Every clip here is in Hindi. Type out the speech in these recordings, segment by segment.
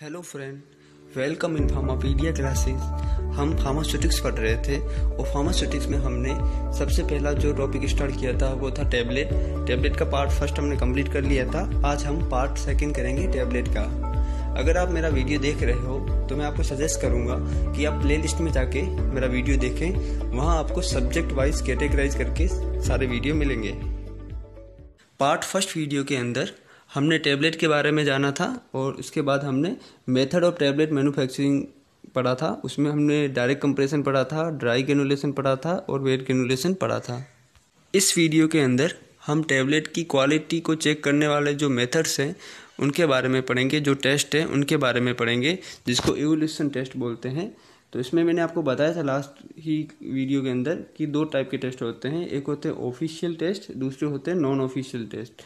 hello friend welcome in Pharmapedia classes हम फार्मास्यूटिक्स पढ़ रहे थे और फार्मास्यूटिक्स में हमने सबसे पहला जो टॉपिक स्टार्ट किया था वो था टैबलेट टैबलेट का पार्ट फर्स्ट हमने कंप्लीट कर लिया था आज हम पार्ट सेकंड करेंगे टैबलेट का अगर आप मेरा वीडियो देख रहे हो तो मैं आपको सजेस्ट करूँगा कि आप प्ले में जाके मेरा वीडियो देखें वहाँ आपको सब्जेक्ट वाइज कैटेगराइज करके सारे वीडियो मिलेंगे पार्ट फर्स्ट वीडियो के अंदर हमने टैबलेट के बारे में जाना था और उसके बाद हमने मेथड ऑफ टैबलेट मैन्युफैक्चरिंग पढ़ा था उसमें हमने डायरेक्ट कंप्रेशन पढ़ा था ड्राई कैनुलेशन पढ़ा था और वेट कैनुलेशन पढ़ा था इस वीडियो के अंदर हम टैबलेट की क्वालिटी को चेक करने वाले जो मेथड्स हैं उनके बारे में पढ़ेंगे जो टेस्ट हैं उनके बारे में पढ़ेंगे जिसको एवोल्यूशन टेस्ट बोलते हैं तो इसमें मैंने आपको बताया था लास्ट ही वीडियो के अंदर कि दो टाइप के टेस्ट होते हैं एक होते हैं ऑफिशियल टेस्ट दूसरे होते हैं नॉन ऑफिशियल टेस्ट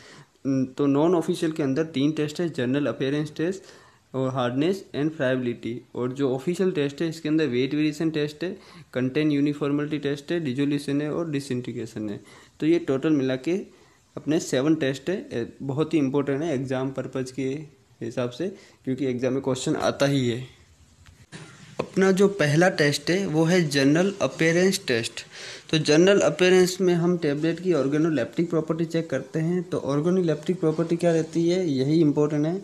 हम्म, तो नॉन ऑफिशियल के अंदर तीन टेस्ट है जनरल अपेयरेंस टेस्ट और हार्डनेस एंड फ्राइबिलिटी और जो ऑफिशियल टेस्ट है इसके अंदर वेट वेरिएशन टेस्ट है कंटेंट यूनिफॉर्मलिटी टेस्ट है डिजोल्यूशन है और डिसइंटीग्रेशन है तो ये टोटल मिला के अपने सेवन टेस्ट है बहुत ही इंपॉर्टेंट है एग्ज़ाम पर्पज़ के हिसाब से क्योंकि एग्ज़ाम में क्वेश्चन आता ही है अपना जो पहला टेस्ट है वो है जनरल अपेरेंस टेस्ट तो जनरल अपेरेंस में हम टेबलेट की ऑर्गेनोलेप्टिक प्रॉपर्टी चेक करते हैं तो ऑर्गेनोलेप्टिक प्रॉपर्टी क्या रहती है यही इंपॉर्टेंट है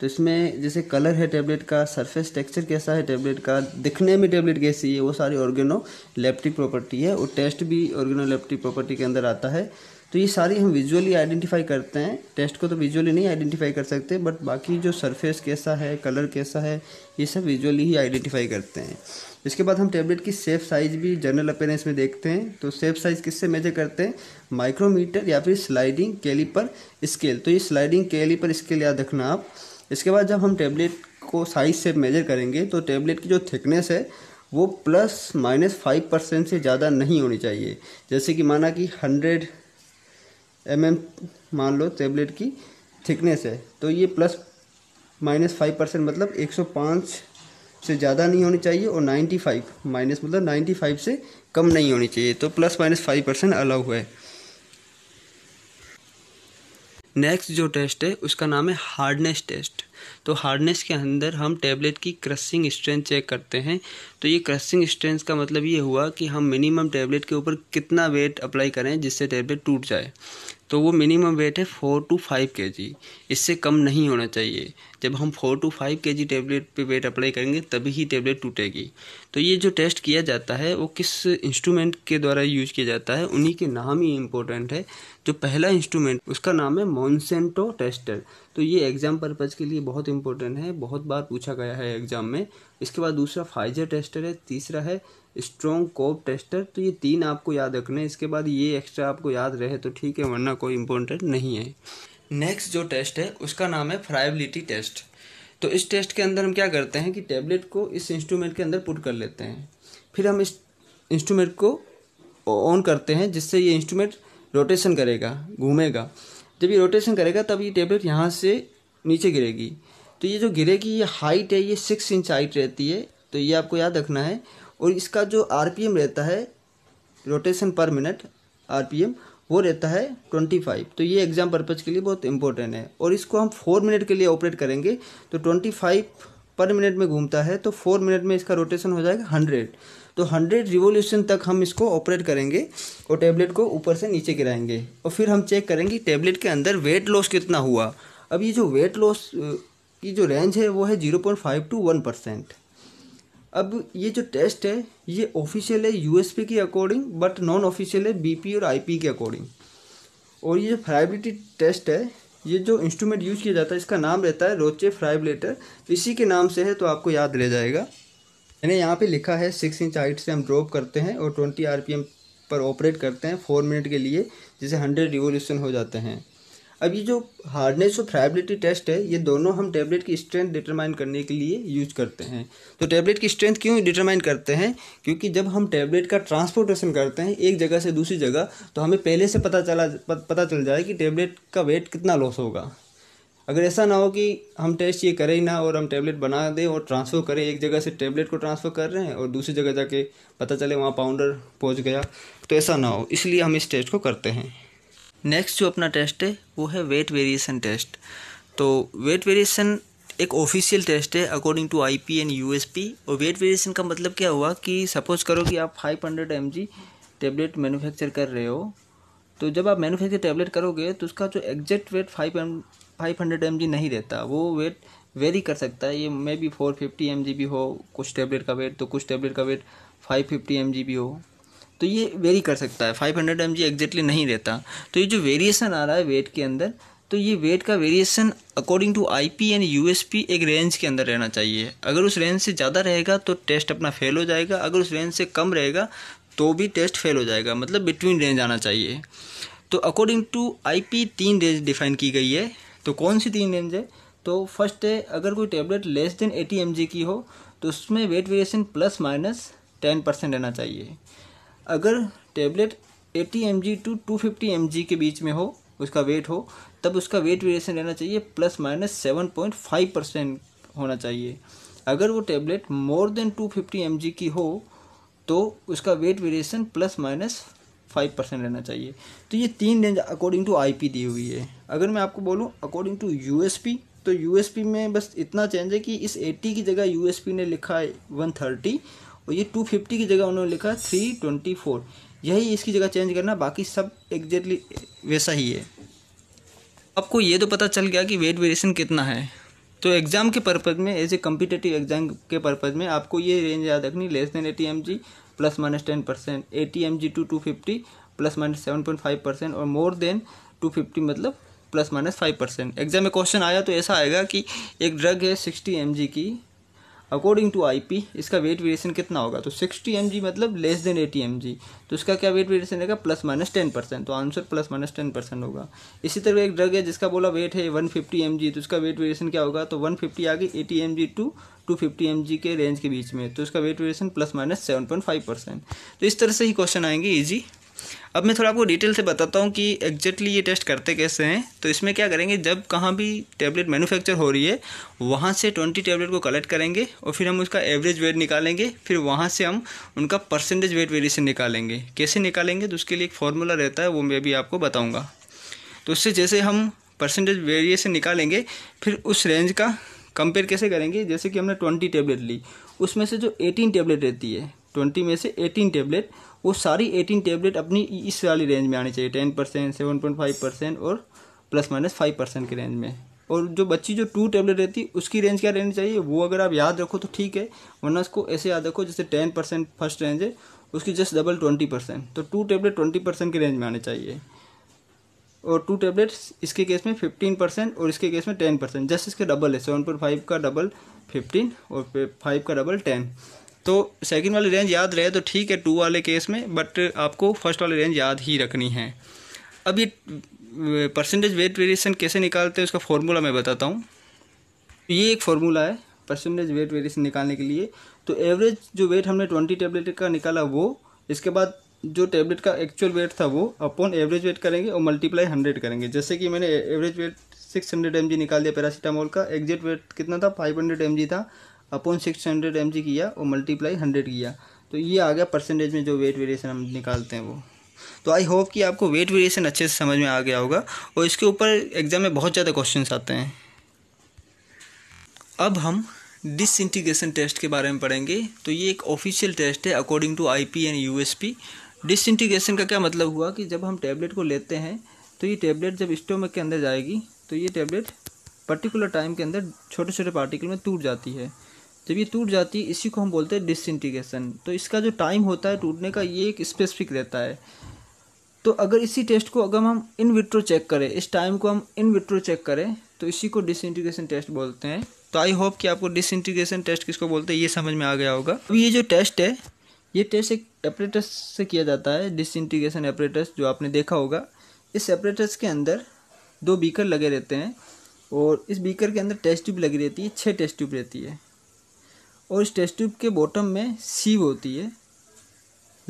तो इसमें जैसे कलर है टेबलेट का सरफेस टेक्सचर कैसा है टेबलेट का दिखने में टेबलेट कैसी है वो सारी ऑर्गेनोलेप्टिक प्रॉपर्टी है और टेस्ट भी ऑर्गेनोलेप्टिक प्रॉपर्टी के अंदर आता है तो ये सारी हम विजुअली आइडेंटिफाई करते हैं टेस्ट को तो विजुअली नहीं आइडेंटिफाई कर सकते बट बाकी जो सरफेस कैसा है कलर कैसा है ये सब विजुअली ही आइडेंटिफाई करते हैं इसके बाद हम टेबलेट की सेफ साइज़ भी जनरल अपेयरेंस में देखते हैं तो सेफ साइज़ किससे मेजर करते हैं माइक्रोमीटर या फिर स्लाइडिंग कैलीपर स्केल तो ये स्लाइडिंग कैलीपर स्केल याद रखना आप इसके बाद जब हम टेबलेट को साइज़ से मेजर करेंगे तो टेबलेट की जो थिकनेस है वो प्लस माइनस फाइव परसेंट से ज़्यादा नहीं होनी चाहिए जैसे कि माना कि हंड्रेड एम एम मान लो टेबलेट की थिकनेस है तो ये प्लस माइनस फाइव परसेंट मतलब एक सौ पाँच से ज़्यादा नहीं होनी चाहिए और नाइन्टी फाइव माइनस मतलब नाइन्टी फाइव से कम नहीं होनी चाहिए तो plus minus five percent allow है नेक्स्ट जो टेस्ट है उसका नाम है हार्डनेस टेस्ट तो हार्डनेस के अंदर हम टेबलेट की क्रसिंग स्ट्रेंथ चेक करते हैं तो ये क्रसिंग स्ट्रेंथ का मतलब ये हुआ कि हम मिनिमम टेबलेट के ऊपर कितना वेट अप्लाई करें जिससे टेबलेट टूट जाए तो वो मिनिमम वेट है four to five K G इससे कम नहीं होना चाहिए जब हम four to five K G tablet पर वेट अप्लाई करेंगे तभी ही टेबलेट टूटेगी तो ये जो टेस्ट किया जाता है वो किस इंस्ट्रूमेंट के द्वारा यूज किया जाता है उन्हीं के नाम ही इम्पोर्टेंट है जो पहला इंस्ट्रूमेंट उसका नाम है मॉन्सेंटो टेस्टर तो ये एग्ज़ाम पर्पज़ के लिए बहुत इंपॉर्टेंट है बहुत बार पूछा गया है एग्ज़ाम में इसके बाद दूसरा फाइजर टेस्टर है तीसरा है स्ट्रॉन्ग कोप टेस्टर तो ये तीन आपको याद रखना है इसके बाद ये एक्स्ट्रा आपको याद रहे तो ठीक है वरना कोई इम्पोर्टेंट नहीं है नेक्स्ट जो टेस्ट है उसका नाम है फ्राइबिलिटी टेस्ट तो इस टेस्ट के अंदर हम क्या करते हैं कि टेबलेट को इस इंस्ट्रूमेंट के अंदर पुट कर लेते हैं फिर हम इस इंस्ट्रूमेंट को ऑन करते हैं जिससे ये इंस्ट्रूमेंट रोटेशन करेगा घूमेगा जब ये रोटेशन करेगा तब ये टेबलेट यहाँ से नीचे गिरेगी तो ये जो गिरेगी ये हाइट है ये सिक्स इंच हाइट रहती है तो ये आपको याद रखना है और इसका जो आर रहता है रोटेशन पर मिनट आर वो रहता है ट्वेंटी फाइव तो ये एग्ज़ाम पर्पज़ के लिए बहुत इंपॉर्टेंट है और इसको हम फोर मिनट के लिए ऑपरेट करेंगे तो ट्वेंटी फाइव पर मिनट में घूमता है तो फोर मिनट में इसका रोटेशन हो जाएगा हंड्रेड तो हंड्रेड रिवोल्यूशन तक हम इसको ऑपरेट करेंगे और टेबलेट को ऊपर से नीचे गिराएंगे और फिर हम चेक करेंगे टेबलेट के अंदर वेट लॉस कितना हुआ अब ये जो वेट लॉस की जो रेंज है वो है zero point five to one percent अब ये जो टेस्ट है ये ऑफिशियल है यूएसपी के अकॉर्डिंग बट नॉन ऑफिशियल है बीपी और आईपी के अकॉर्डिंग और ये जो फ्राइबिलिटी टेस्ट है ये जो इंस्ट्रूमेंट यूज किया जाता है इसका नाम रहता है रोचे फ्राइबलेटर इसी के नाम से है तो आपको याद रह जाएगा मैंने यहाँ पे लिखा है सिक्स इंच हाइट से हम ड्रॉप करते हैं और ट्वेंटी आरपीएम पर ऑपरेट करते हैं फोर मिनट के लिए जिसे हंड्रेड रिवोल्यूशन हो जाते हैं अब ये जो हार्डनेस और फ्राइबिलिटी टेस्ट है ये दोनों हम टेबलेट की स्ट्रेंथ डिटरमाइन करने के लिए यूज करते हैं तो टेबलेट की स्ट्रेंथ क्यों डिटरमाइन करते हैं क्योंकि जब हम टेबलेट का ट्रांसपोर्टेशन करते हैं एक जगह से दूसरी जगह तो हमें पहले से पता चला पता चल जाए कि टेबलेट का वेट कितना लॉस होगा अगर ऐसा ना हो कि हम टेस्ट ये करें ही ना और हम टेबलेट बना दें और ट्रांसफ़र करें एक जगह से टेबलेट को ट्रांसफ़र कर रहे हैं और दूसरी जगह जाके पता चले वहाँ पाउंडर पहुँच गया तो ऐसा ना हो इसलिए हम इस टेस्ट को करते हैं नेक्स्ट जो अपना टेस्ट है वो है वेट वेरिएशन टेस्ट तो वेट वेरिएशन एक ऑफिशियल टेस्ट है according to I P and U S P और वेट वेरिएशन का मतलब क्या हुआ कि सपोज करो कि आप five hundred M G tablet manufacture कर रहे हो तो जब आप मैनुफैक्चर टेबलेट करोगे तो उसका जो exact weight five M five hundred M G नहीं रहता वो वेट वेरी कर सकता है ये maybe four fifty M G भी हो कुछ टेबलेट का वेट तो कुछ टेबलेट का weight five fifty M G भी हो तो ये वेरी कर सकता है five hundred M G exactly नहीं रहता तो ये जो वेरिएशन आ रहा है वेट के अंदर तो ये वेट का variation according to I P and U एक रेंज के अंदर रहना चाहिए अगर उस रेंज से ज़्यादा रहेगा तो टेस्ट अपना फेल हो जाएगा अगर उस रेंज से कम रहेगा तो भी टेस्ट फेल हो जाएगा मतलब बिटवीन रेंज आना चाहिए तो अकॉर्डिंग टू पी तीन रेंज डिफाइन की गई है तो कौन सी तीन रेंज है तो फर्स्ट है अगर कोई tablet less than eighty M की हो तो उसमें weight variation plus minus ten percent रहना चाहिए अगर टेबलेट 80 एम टू 250 एम के बीच में हो उसका वेट हो तब उसका वेट वेरिएशन रहना चाहिए plus minus seven point five percent होना चाहिए अगर वो tablet more than two fifty M की हो तो उसका weight variation plus minus five percent रहना चाहिए तो ये तीन रेंज अकॉर्डिंग टू आईपी दी हुई है अगर मैं आपको बोलूँ अकॉर्डिंग टू यू तो यू में बस इतना चेंज है कि इस 80 की जगह यू ने लिखा है 130 और ये टू फिफ्टी की जगह उन्होंने लिखा थ्री ट्वेंटी फोर यही इसकी जगह चेंज करना बाकी सब एग्जैक्टली वैसा ही है आपको ये तो पता चल गया कि वेट वेरिएशन कितना है तो एग्ज़ाम के पर्पज़ में एज ए कम्पिटेटिव एग्जाम के पर्पज़ में आपको ये रेंज याद रखनी less than eighty M G plus minus ten percent eighty M G to two fifty plus minus seven point five percent और मोर देन टू फिफ्टी मतलब plus minus five percent exam में क्वेश्चन आया तो ऐसा आएगा कि एक ड्रग है सिक्सटी एम जी की अकॉर्डिंग टू आई इसका वेट वेरिएशन कितना होगा तो सिक्सटी एम मतलब लेस देन एटी एम तो इसका क्या वेट वेरिएशन रहेगा प्लस माइनस टेन परसेंट तो answer plus minus ten percent होगा इसी तरह एक ड्रग है जिसका बोला वेट है वन फिफ्टी तो उसका वेट वेरिएशन क्या होगा तो वन फिफ्टी आगे eighty M to two fifty M के रेंज के बीच में तो इसका weight variation plus minus seven point five percent तो इस तरह से ही क्वेश्चन आएंगे ईजी अब मैं थोड़ा आपको डिटेल से बताता हूँ कि एग्जैक्टली ये टेस्ट करते कैसे हैं तो इसमें क्या करेंगे जब कहाँ भी टैबलेट मैन्युफैक्चर हो रही है वहाँ से ट्वेंटी टैबलेट को कलेक्ट करेंगे और फिर हम उसका एवरेज वेट निकालेंगे फिर वहाँ से हम उनका परसेंटेज वेट वेरिएशन निकालेंगे कैसे निकालेंगे तो उसके लिए एक फॉर्मूला रहता है वो मैं भी आपको बताऊँगा तो उससे जैसे हम परसेंटेज वेरिएशन निकालेंगे फिर उस रेंज का कंपेयर कैसे करेंगे जैसे कि हमने ट्वेंटी टेबलेट ली उसमें से जो एटीन टेबलेट रहती है ट्वेंटी में से एटीन टेबलेट वो सारी एटीन टेबलेट अपनी इस वाली रेंज में आनी चाहिए ten percent seven point five percent और प्लस माइनस फाइव परसेंट की रेंज में और जो बच्ची जो टू टेबलेट रहती है उसकी रेंज क्या रहनी चाहिए वो अगर आप याद रखो तो ठीक है वरना उसको ऐसे याद रखो जैसे टेन परसेंट फर्स्ट रेंज है उसकी जस्ट डबल ट्वेंटी परसेंट तो टू टेबलेट ट्वेंटी परसेंट की रेंज में आने चाहिए और टू टेबलेट इसके केस में फिफ्टीन परसेंट और इसके केस में टेन परसेंट जस्ट इसके डबल है सेवन पॉइंट फाइव का डबल फिफ्टीन और फाइव का डबल टेन तो सेकंड वाली रेंज याद रहे तो ठीक है टू वाले केस में बट आपको फर्स्ट वाली रेंज याद ही रखनी है अब ये परसेंटेज वेट वेरिएशन कैसे निकालते हैं उसका फॉर्मूला मैं बताता हूँ ये एक फार्मूला है परसेंटेज वेट वेरिएशन निकालने के लिए तो एवरेज जो वेट हमने ट्वेंटी टेबलेट का निकाला वो इसके बाद जो टेबलेट का एक्चुअल वेट था वो अपॉन एवरेज वेट करेंगे और मल्टीप्लाई हंड्रेड करेंगे जैसे कि मैंने average weight six hundred M निकाल दिया पैरासीटामोल का एग्जिट वेट कितना था फाइव हंड्रेड एम था upon six hundred M G किया और मल्टीप्लाई हंड्रेड किया तो ये आ गया परसेंटेज में जो वेट वेरिएशन हम निकालते हैं वो तो आई होप कि आपको वेट वेरिएशन अच्छे से समझ में आ गया होगा और इसके ऊपर एग्जाम में बहुत ज़्यादा क्वेश्चन आते हैं अब हम डिस इंटीग्रेशन टेस्ट के बारे में पढ़ेंगे तो ये एक ऑफिशियल टेस्ट है according to I P and U S P disintegration का क्या मतलब हुआ कि जब हम टेबलेट को लेते हैं तो ये टेबलेट जब स्टोमक के अंदर जाएगी तो ये टेबलेट पर्टिकुलर टाइम के अंदर छोटे छोटे पार्टिकल में टूट जाती है जब ये टूट जाती है इसी को हम बोलते हैं डिसइंटीग्रेशन तो इसका जो टाइम होता है टूटने का ये एक स्पेसिफिक रहता है तो अगर इसी टेस्ट को अगर हम इन विट्रो चेक करें इस टाइम को हम इन विट्रो चेक करें तो इसी को डिसइंटीग्रेशन टेस्ट बोलते हैं तो आई होप कि आपको डिसइंटीग्रेशन टेस्ट किसको बोलते हैं ये समझ में आ गया होगा अब ये जो टेस्ट है ये टेस्ट एक एपरेटस से किया जाता है डिसइंटीग्रेशन एपरेटस जो आपने देखा होगा इस एपरेटस के अंदर दो बीकर लगे रहते हैं और इस बीकर के अंदर टेस्ट ट्यूब लगी रहती है छः टेस्ट ट्यूब रहती है और इस टेस्ट ट्यूब के बॉटम में सीव होती है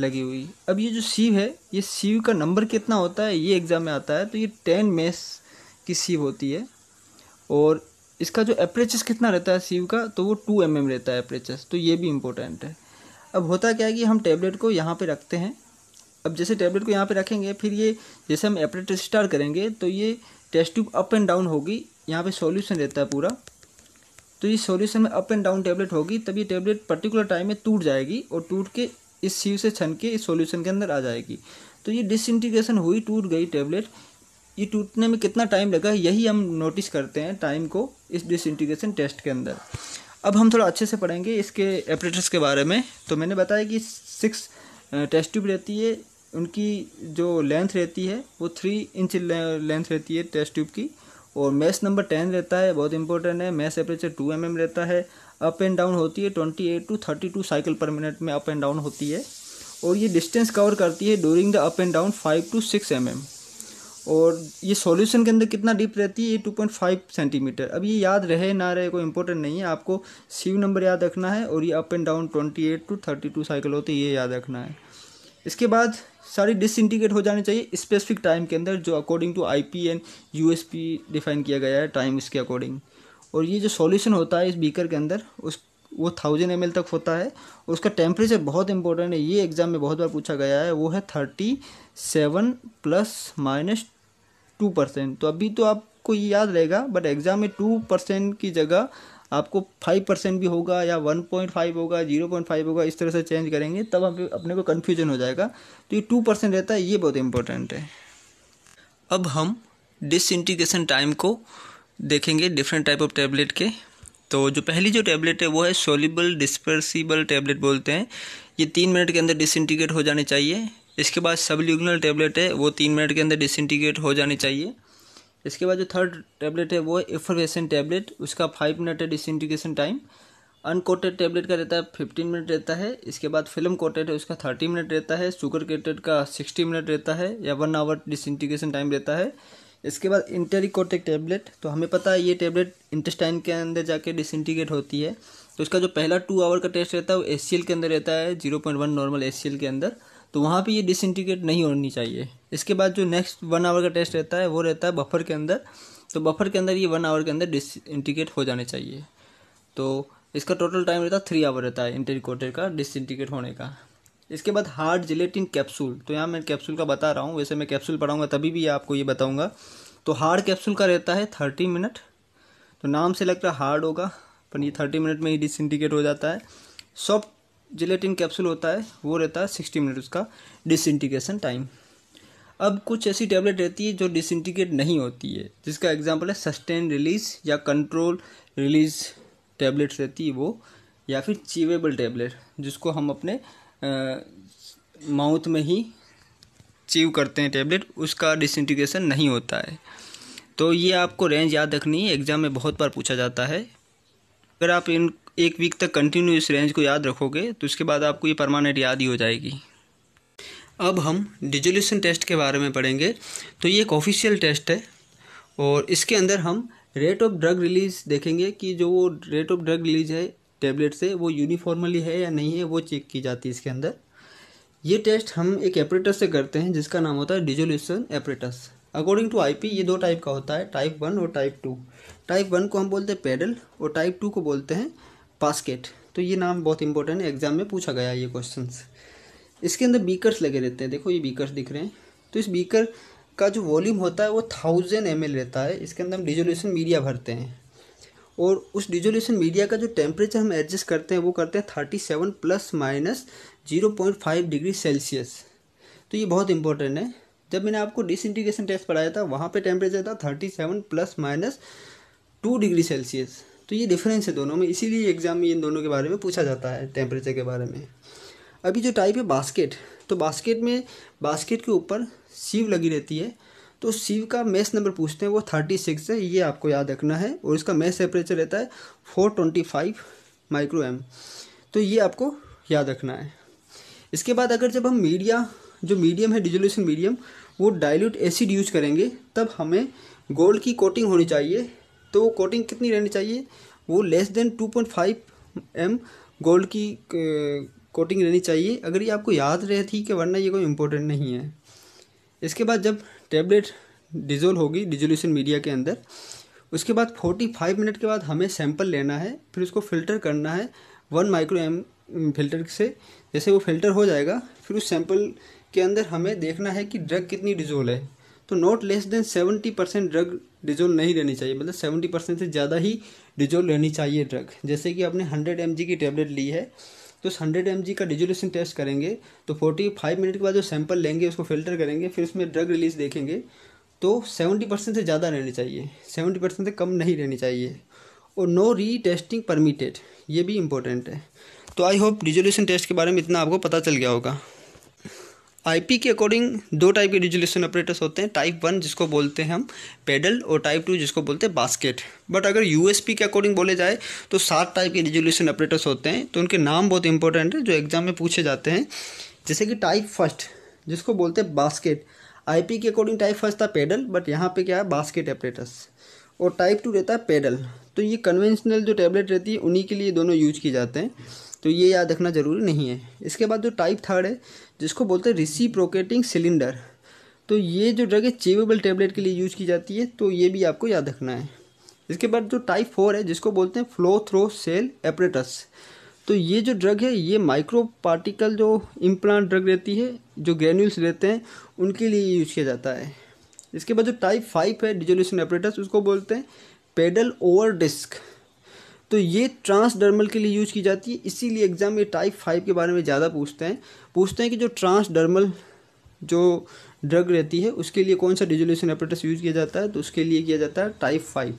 लगी हुई अब ये जो सीव है ये सीव का नंबर कितना होता है ये एग्ज़ाम में आता है तो ये टेन मेस की सीव होती है और इसका जो एपरेचस कितना रहता है सीव का तो वो टू एम mm रहता है एपरेचस तो ये भी इम्पोर्टेंट है अब होता क्या है कि हम टेबलेट को यहाँ पर रखते हैं अब जैसे टेबलेट को यहाँ पर रखेंगे फिर ये जैसे हम एपरेटस स्टार करेंगे तो ये test tube up and down होगी यहाँ पे सॉल्यूशन रहता है पूरा तो ये सॉल्यूशन में अप एंड डाउन टेबलेट होगी तब ये टेबलेट पर्टिकुलर टाइम में टूट जाएगी और टूट के इस सीव से छन के इस सोल्यूशन के अंदर आ जाएगी तो ये डिसइंटीग्रेशन हुई टूट गई टेबलेट ये टूटने में कितना टाइम लगा यही हम नोटिस करते हैं टाइम को इस डिसइंटीग्रेशन टेस्ट के अंदर अब हम थोड़ा अच्छे से पढ़ेंगे इसके एपरेटर्स के बारे में तो मैंने बताया कि सिक्स टेस्ट ट्यूब रहती है उनकी जो लेंथ रहती है वो थ्री इंच लेंथ रहती है टेस्ट ट्यूब की और मैस नंबर टेन रहता है बहुत इंपॉर्टेंट है mesh aperture two M M रहता है अप एंड डाउन होती है twenty eight to thirty two cycle पर मिनट में अप एंड डाउन होती है और ये डिस्टेंस कवर करती है during the up and down five to six M M और ये सॉल्यूशन के अंदर कितना डीप रहती है ये टू पॉइंट फाइव सेंटीमीटर अब ये याद रहे ना रहे कोई इंपॉर्टेंट नहीं है आपको सीव नंबर याद रखना है और ये up and down twenty eight to thirty two cycle होती है ये याद रखना है इसके बाद सारी डिसइंटीग्रेट हो जानी चाहिए स्पेसिफिक टाइम के अंदर जो according to I P and P define किया गया है टाइम इसके अकॉर्डिंग और ये जो सॉल्यूशन होता है इस बीकर के अंदर उस वो थाउजेंड एम तक होता है उसका टेम्परेचर बहुत इंपॉर्टेंट है ये एग्ज़ाम में बहुत बार पूछा गया है वो है thirty seven plus minus two percent तो अभी तो आपको ये याद रहेगा बट एग्ज़ाम में टू परसेंट की जगह आपको फाइव परसेंट भी होगा या वन पॉइंट फाइव होगा जीरो पॉइंट फाइव होगा इस तरह से चेंज करेंगे तब हम अपने को कन्फ्यूजन हो जाएगा तो ये टू परसेंट रहता है ये बहुत इंपॉर्टेंट है अब हम डिसइंटीग्रेशन टाइम को देखेंगे डिफरेंट टाइप ऑफ टैबलेट के तो जो पहली जो टैबलेट है वो है सोलिबल डिस्पर्सिबल टैबलेट बोलते हैं ये तीन मिनट के अंदर डिसइंटीग्रेट हो जानी चाहिए इसके बाद सबल्यूगनल टैबलेट है वो तीन मिनट के अंदर डिसइंटीग्रेट हो जानी चाहिए इसके बाद जो थर्ड टैबलेट है वो है एफरवेसन टैबलेट उसका फाइव मिनट है टाइम अनकोटेड टैबलेट का रहता है फिफ्टीन मिनट रहता है इसके बाद फिल्म कोटेड है उसका थर्टी मिनट रहता है शुगर कोटेड का सिक्सटी मिनट रहता है या वन आवर डिसइंटीग्रेशन टाइम रहता है इसके बाद इंटेरिकोटेक टैबलेट तो हमें पता है ये टैबलेट इंटेस्टाइन के अंदर जाके डिसइंटीग्रेट होती है तो इसका जो पहला टू आवर का टेस्ट रहता है वो एस के अंदर रहता है zero point one normal S के अंदर तो वहाँ पर ये डिसइंटीग्रेट नहीं होनी चाहिए इसके बाद जो नेक्स्ट वन आवर का टेस्ट रहता है वो रहता है बफर के अंदर तो बफर के अंदर ये वन आवर के अंदर डिस इंटीग्रेट हो जाने चाहिए तो इसका टोटल टाइम रहता है थ्री आवर रहता है इंटरकोटर का डिस इंटीग्रेट होने का इसके बाद हार्ड जिलेटिन कैप्सूल तो यहाँ मैं कैप्सूल का बता रहा हूँ वैसे मैं कैप्सूल पढ़ाऊँगा तभी भी आपको ये बताऊँगा तो हार्ड कैप्सूल का रहता है थर्टी मिनट तो नाम से लगता है हार्ड होगा पर ये थर्टी मिनट में ही डिसइंटीग्रेट हो जाता है सॉफ्ट जिलेटिन कैप्सूल होता है वो रहता है सिक्सटी मिनट उसका डिसइंटीग्रेशन टाइम अब कुछ ऐसी टैबलेट रहती है जो डिसइंटीग्रेट नहीं होती है जिसका एग्जाम्पल है सस्टेन रिलीज या कंट्रोल रिलीज टैबलेट्स रहती है वो या फिर चीवेबल टैबलेट जिसको हम अपने माउथ में ही चीव करते हैं टैबलेट उसका डिसइंटीग्रेशन नहीं होता है तो ये आपको रेंज याद रखनी है एग्ज़ाम में बहुत बार पूछा जाता है अगर आप इन एक वीक तक कंटिन्यू इस रेंज को याद रखोगे तो उसके बाद आपको ये परमानेंट याद ही हो जाएगी अब हम डिजोल्यूशन टेस्ट के बारे में पढ़ेंगे तो ये एक ऑफिशियल टेस्ट है और इसके अंदर हम रेट ऑफ ड्रग रिलीज देखेंगे कि जो वो रेट ऑफ ड्रग रिलीज है टेबलेट से वो यूनिफॉर्मली है या नहीं है वो चेक की जाती है इसके अंदर ये टेस्ट हम एक एपरेटस से करते हैं जिसका नाम होता है dissolution apparatus according to I ये दो टाइप का होता है टाइप वन और टाइप टू टाइप वन को हम बोलते हैं पेडल और टाइप टू को बोलते हैं बास्केट तो ये नाम बहुत इंपॉर्टेंट है एग्जाम में पूछा गया ये क्वेश्चन इसके अंदर बीकर्स लगे रहते हैं देखो ये बीकर्स दिख रहे हैं तो इस बीकर का जो वॉल्यूम होता है वो थाउजेंड एम रहता है इसके अंदर हम डिजोल्यूशन मीडिया भरते हैं और उस डिजोल्यूशन मीडिया का जो टेम्परेचर हम एडजस्ट करते हैं वो करते हैं thirty seven plus minus zero point five degree celsius तो ये बहुत इंपॉर्टेंट है जब मैंने आपको डिस इंटीग्रेशन टेस्ट पढ़ाया था वहाँ पे टेम्परेचर था thirty seven plus minus two degree celsius तो ये डिफरेंस है दोनों में इसीलिए एग्जाम में इन दोनों के बारे में पूछा जाता है टेम्परेचर के बारे में अभी जो टाइप है बास्केट तो बास्केट में बास्केट के ऊपर सीव लगी रहती है तो सीव का मेस नंबर पूछते हैं वो थर्टी सिक्स है ये आपको याद रखना है और इसका मेस टेम्परेचर रहता है four twenty five micro m तो ये आपको याद रखना है इसके बाद अगर जब हम मीडिया जो मीडियम है डिजोल्यूशन मीडियम वो डायल्यूट एसिड यूज करेंगे तब हमें गोल्ड की कोटिंग होनी चाहिए तो वो कोटिंग कितनी रहनी चाहिए वो less than two point five m gold की कोटिंग रहनी चाहिए अगर ये आपको याद रहे थी कि वरना ये कोई इम्पोर्टेंट नहीं है इसके बाद जब टेबलेट डिजोल्व होगी डिजोल्यूशन मीडिया के अंदर उसके बाद 45 मिनट के बाद हमें सैंपल लेना है फिर उसको फिल्टर करना है वन माइक्रो एम फिल्टर से जैसे वो फिल्टर हो जाएगा फिर उस सैंपल के अंदर हमें देखना है कि ड्रग कितनी डिजोल है तो not less than seventy percent drug dissolve नहीं रहनी चाहिए मतलब सेवेंटी परसेंट से ज़्यादा ही डिजोल रहनी चाहिए ड्रग जैसे कि आपने हंड्रेड एम की टेबलेट ली है तो उस हंड्रेड एम का रिजोल्यूशन टेस्ट करेंगे तो फोर्टी फाइव मिनट के बाद जो सैंपल लेंगे उसको फिल्टर करेंगे फिर उसमें ड्रग रिलीज देखेंगे तो सेवेंटी परसेंट से ज़्यादा रहनी चाहिए सेवेंटी परसेंट से कम नहीं रहनी चाहिए और नो री टेस्टिंग परमिटेड ये भी इम्पोर्टेंट है तो आई होप रिजोल्यूशन टेस्ट के बारे में इतना आपको पता चल गया होगा आईपी के अकॉर्डिंग दो टाइप के रिजोल्यूशन ऑपरेटर्स होते हैं टाइप वन जिसको बोलते हैं हम पेडल और टाइप टू जिसको बोलते हैं बास्केट बट अगर यूएसपी के अकॉर्डिंग बोले जाए तो सात टाइप के रिजोल्यूशन ऑपरेटर्स होते हैं तो उनके नाम बहुत इंपॉर्टेंट है जो एग्जाम में पूछे जाते हैं जैसे कि टाइप फर्स्ट जिसको बोलते हैं बास्केट आई के अकॉर्डिंग टाइप फर्स्ट था पेडल बट यहाँ पर क्या है बास्केट ऑपरेटर्स और टाइप टू रहता है पेडल तो ये कन्वेंशनल जो टेबलेट रहती है उन्हीं के लिए दोनों यूज किए जाते हैं तो ये याद रखना ज़रूरी नहीं है इसके बाद जो टाइप थर्ड है जिसको बोलते हैं रिसीप्रोकेटिंग सिलेंडर तो ये जो ड्रग है चेवेबल टेबलेट के लिए यूज की जाती है तो ये भी आपको याद रखना है इसके बाद जो टाइप फोर है जिसको बोलते हैं फ्लो थ्रो सेल एपरेटस तो ये जो ड्रग है ये माइक्रो पार्टिकल जो इम्प्लांट ड्रग रहती है जो ग्रेन्यूल्स रहते हैं उनके लिए यूज किया जाता है इसके बाद जो टाइप फाइव है डिजोल्यूशन एपरेटस उसको बोलते हैं पेडल ओवर डिस्क तो ये ट्रांसडर्मल के लिए यूज की जाती है इसीलिए एग्जाम में टाइप फाइव के बारे में ज़्यादा पूछते हैं पूछते हैं कि जो ट्रांसडर्मल जो ड्रग रहती है उसके लिए कौन सा डिजोल्यूशन एपरेटस यूज किया जाता है तो उसके लिए किया जाता है टाइप फाइव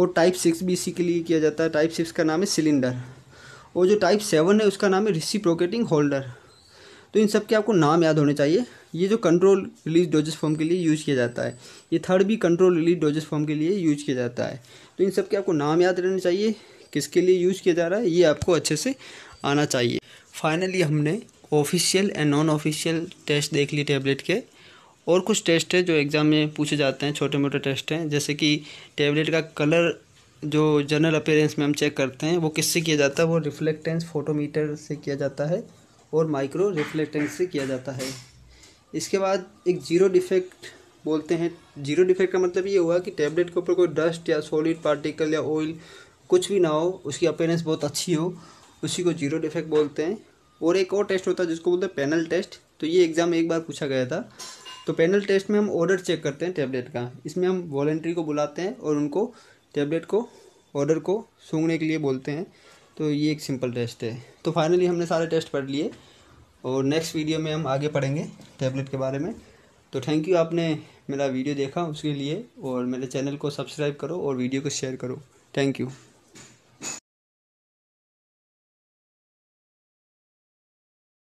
और टाइप सिक्स भी इसी के लिए किया जाता है टाइप सिक्स का नाम है सिलेंडर और जो टाइप सेवन है उसका नाम है रिसिप्रोकेटिंग होल्डर तो इन सब के आपको नाम याद होने चाहिए ये जो कंट्रोल रिलीज डोजेस फॉर्म के लिए यूज़ किया जाता है ये थर्ड भी कंट्रोल रिलीज डोजेस फॉर्म के लिए यूज़ किया जाता है तो इन सब के आपको नाम याद रहना चाहिए किसके लिए यूज़ किया जा रहा है ये आपको अच्छे से आना चाहिए फाइनली हमने official and non official test देख लिए टेबलेट के और कुछ टेस्ट है जो एग्ज़ाम में पूछे जाते हैं छोटे मोटे टेस्ट हैं जैसे कि टेबलेट का कलर जो जनरल अपेयरेंस में हम चेक करते हैं वो किससे किया जाता है वो रिफ्लेक्टेंस फोटोमीटर से किया जाता है और माइक्रो रिफ्लेक्टेंस से किया जाता है इसके बाद एक जीरो डिफेक्ट बोलते हैं जीरो डिफेक्ट का मतलब ये हुआ कि टैबलेट के ऊपर कोई डस्ट या सॉलिड पार्टिकल या ऑयल कुछ भी ना हो उसकी अपेयरेंस बहुत अच्छी हो उसी को जीरो डिफेक्ट बोलते हैं और एक और टेस्ट होता है जिसको बोलते हैं पैनल टेस्ट तो ये एग्ज़ाम एक बार पूछा गया था तो पैनल टेस्ट में हम ऑर्डर चेक करते हैं टैबलेट का इसमें हम वॉलेंट्री को बुलाते हैं और उनको टैबलेट को ऑर्डर को सूंघने के लिए बोलते हैं तो ये एक सिंपल टेस्ट है तो फाइनली हमने सारे टेस्ट पढ़ लिए और नेक्स्ट वीडियो में हम आगे पढ़ेंगे टैबलेट के बारे में तो थैंक यू आपने मेरा वीडियो देखा उसके लिए और मेरे चैनल को सब्सक्राइब करो और वीडियो को शेयर करो थैंक यू